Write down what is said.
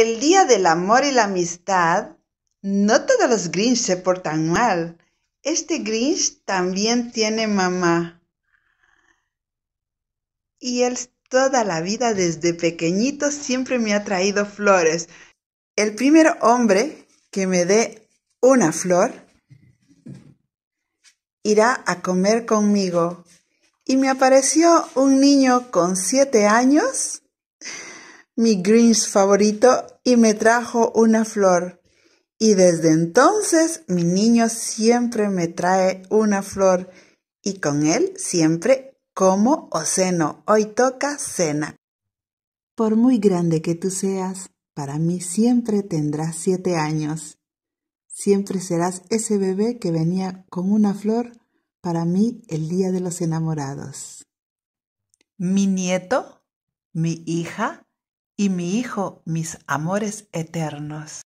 el Día del Amor y la Amistad, no todos los Grinch se portan mal. Este Grinch también tiene mamá. Y él toda la vida desde pequeñito siempre me ha traído flores. El primer hombre que me dé una flor irá a comer conmigo. Y me apareció un niño con siete años mi Grinch favorito y me trajo una flor. Y desde entonces mi niño siempre me trae una flor y con él siempre como o ceno. Hoy toca cena. Por muy grande que tú seas, para mí siempre tendrás siete años. Siempre serás ese bebé que venía con una flor para mí el día de los enamorados. Mi nieto, mi hija, y mi Hijo mis amores eternos.